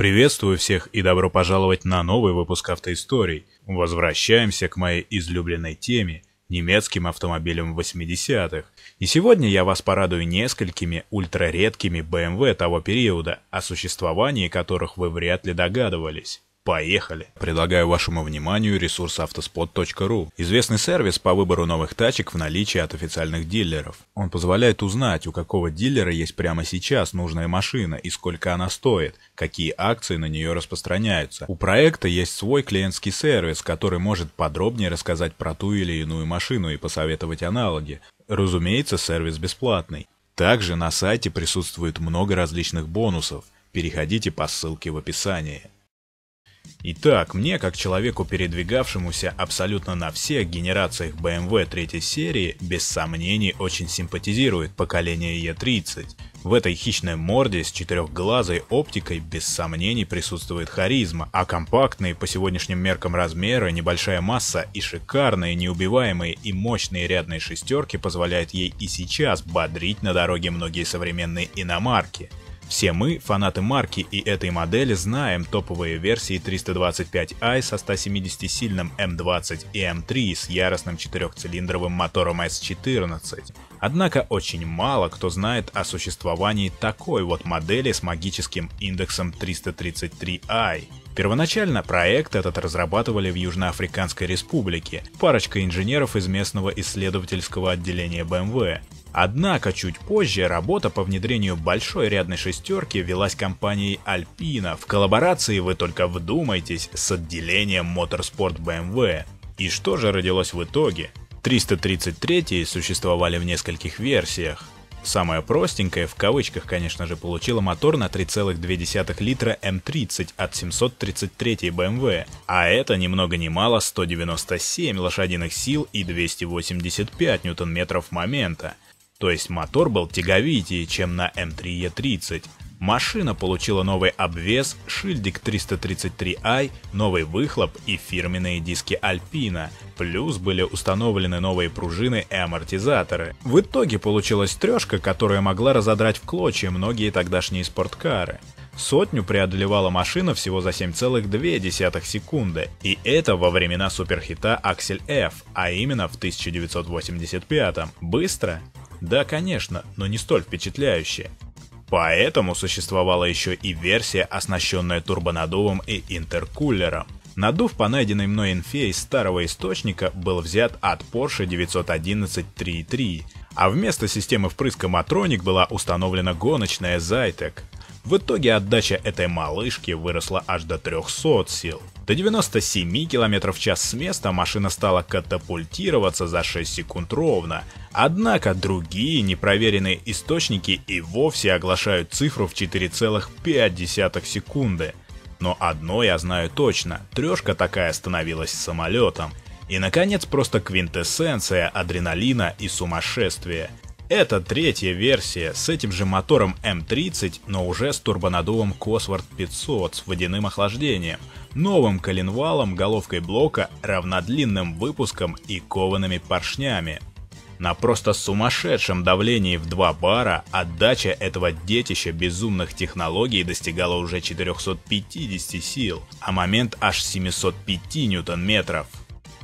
Приветствую всех и добро пожаловать на новый выпуск автоисторий. Возвращаемся к моей излюбленной теме – немецким автомобилям 80-х. И сегодня я вас порадую несколькими ультраредкими BMW эм того периода, о существовании которых вы вряд ли догадывались. Поехали! Предлагаю вашему вниманию ресурс автоспот.ру. Известный сервис по выбору новых тачек в наличии от официальных дилеров. Он позволяет узнать, у какого дилера есть прямо сейчас нужная машина и сколько она стоит, какие акции на нее распространяются. У проекта есть свой клиентский сервис, который может подробнее рассказать про ту или иную машину и посоветовать аналоги. Разумеется, сервис бесплатный. Также на сайте присутствует много различных бонусов. Переходите по ссылке в описании. Итак, мне, как человеку, передвигавшемуся абсолютно на всех генерациях BMW третьей серии, без сомнений очень симпатизирует поколение E30. В этой хищной морде с четырехглазой оптикой без сомнений присутствует харизма, а компактные по сегодняшним меркам размеры, небольшая масса и шикарные, неубиваемые и мощные рядные шестерки позволяют ей и сейчас бодрить на дороге многие современные иномарки. Все мы, фанаты марки и этой модели, знаем топовые версии 325i со 170-сильным M20 эм и M3 эм с яростным четырехцилиндровым мотором S14. Однако очень мало кто знает о существовании такой вот модели с магическим индексом 333i. Первоначально проект этот разрабатывали в Южноафриканской республике парочка инженеров из местного исследовательского отделения BMW. Однако чуть позже работа по внедрению большой рядной шестерки велась компанией Alpina в коллаборации, вы только вдумайтесь, с отделением Motorsport BMW. И что же родилось в итоге? 333 существовали в нескольких версиях. Самая простенькая, в кавычках, конечно же, получила мотор на 3,2 литра М30 от 733 BMW, а это ни много ни мало 197 лошадиных сил и 285 ньютон-метров момента – то есть мотор был тяговитее, чем на m 3 e 30 Машина получила новый обвес, шильдик 333i, новый выхлоп и фирменные диски Alpina. Плюс были установлены новые пружины и амортизаторы. В итоге получилась трешка, которая могла разодрать в клочья многие тогдашние спорткары. Сотню преодолевала машина всего за 7,2 секунды, и это во времена суперхита Аксель F, а именно в 1985 -м. Быстро? Да, конечно, но не столь впечатляющее. Поэтому существовала еще и версия, оснащенная турбонаддувом и интеркулером. Надув по найденной мной инфе из старого источника был взят от Porsche 911 3.3, а вместо системы впрыска Matronic была установлена гоночная Zaytec. В итоге отдача этой малышки выросла аж до 300 сил. До 97 км в час с места машина стала катапультироваться за 6 секунд ровно, однако другие непроверенные источники и вовсе оглашают цифру в 4,5 секунды. Но одно я знаю точно, трешка такая становилась самолетом. И наконец просто квинтэссенция адреналина и сумасшествия – это третья версия с этим же мотором М30, но уже с турбонадувом Cosworth 500 с водяным охлаждением, новым коленвалом, головкой блока, равнодлинным выпуском и коваными поршнями. На просто сумасшедшем давлении в 2 бара отдача этого детища безумных технологий достигала уже 450 сил, а момент аж 705 ньютон-метров.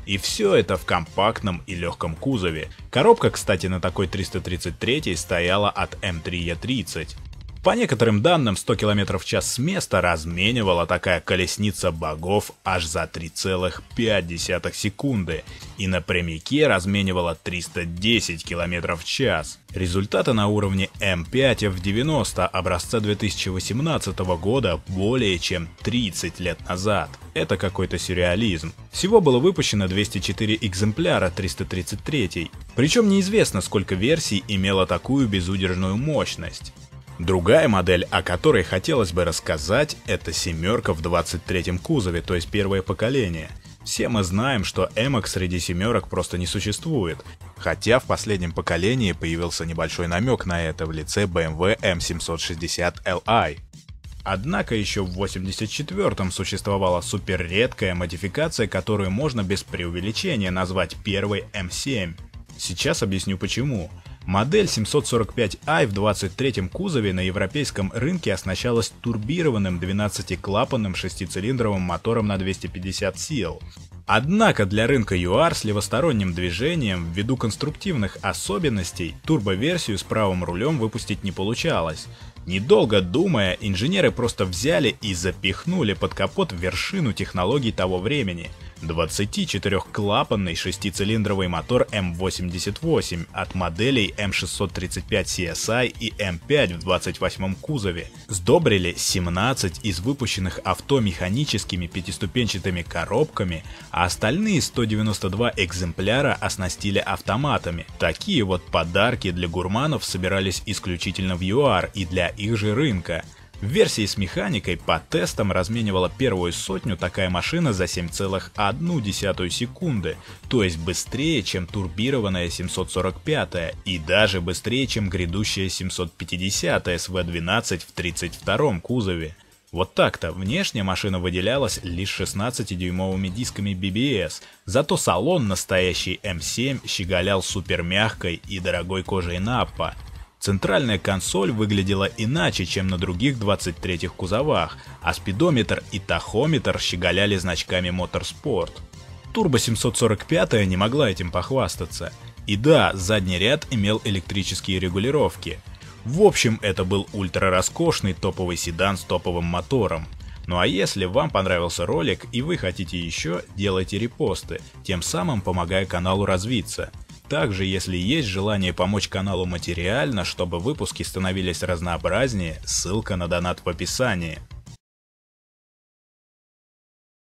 И все это в компактном и легком кузове. Коробка, кстати, на такой 333 стояла от М3Е30. По некоторым данным, 100 км в час с места разменивала такая колесница богов аж за 3,5 секунды и на прямике разменивала 310 км в час. Результаты на уровне М5 в 90 образца 2018 года более чем 30 лет назад это какой-то сюрреализм. Всего было выпущено 204 экземпляра 333, причем неизвестно, сколько версий имела такую безудержную мощность. Другая модель, о которой хотелось бы рассказать, это «семерка» в 23-м кузове, то есть первое поколение. Все мы знаем, что эмок среди «семерок» просто не существует, хотя в последнем поколении появился небольшой намек на это в лице BMW M760Li. Однако еще в 84-м существовала суперредкая модификация, которую можно без преувеличения назвать первой М7. Сейчас объясню почему. Модель 745i в 23-м кузове на европейском рынке оснащалась турбированным 12-клапанным шестицилиндровым мотором на 250 сил. Однако для рынка ЮАР с левосторонним движением ввиду конструктивных особенностей турбоверсию с правым рулем выпустить не получалось. Недолго думая, инженеры просто взяли и запихнули под капот вершину технологий того времени – 24-клапанный шестицилиндровый мотор М88 от моделей М635 CSI и М5 в 28-м кузове. Сдобрили 17 из выпущенных авто механическими пятиступенчатыми коробками, а остальные 192 экземпляра оснастили автоматами. Такие вот подарки для гурманов собирались исключительно в ЮАР и для их же рынка – в версии с механикой по тестам разменивала первую сотню такая машина за 7,1 секунды, то есть быстрее, чем турбированная 745 и даже быстрее, чем грядущая 750 с V12 в 32 м кузове. Вот так-то, внешне машина выделялась лишь 16-дюймовыми дисками BBS, зато салон настоящий M7 эм щеголял супермягкой и дорогой кожей Nappa. Центральная консоль выглядела иначе, чем на других 23-х кузовах, а спидометр и тахометр щеголяли значками Motorsport. Turbo 745 не могла этим похвастаться. И да, задний ряд имел электрические регулировки. В общем, это был ультра роскошный топовый седан с топовым мотором. Ну а если вам понравился ролик и вы хотите еще, делайте репосты, тем самым помогая каналу развиться. Также, если есть желание помочь каналу материально, чтобы выпуски становились разнообразнее, ссылка на донат в описании.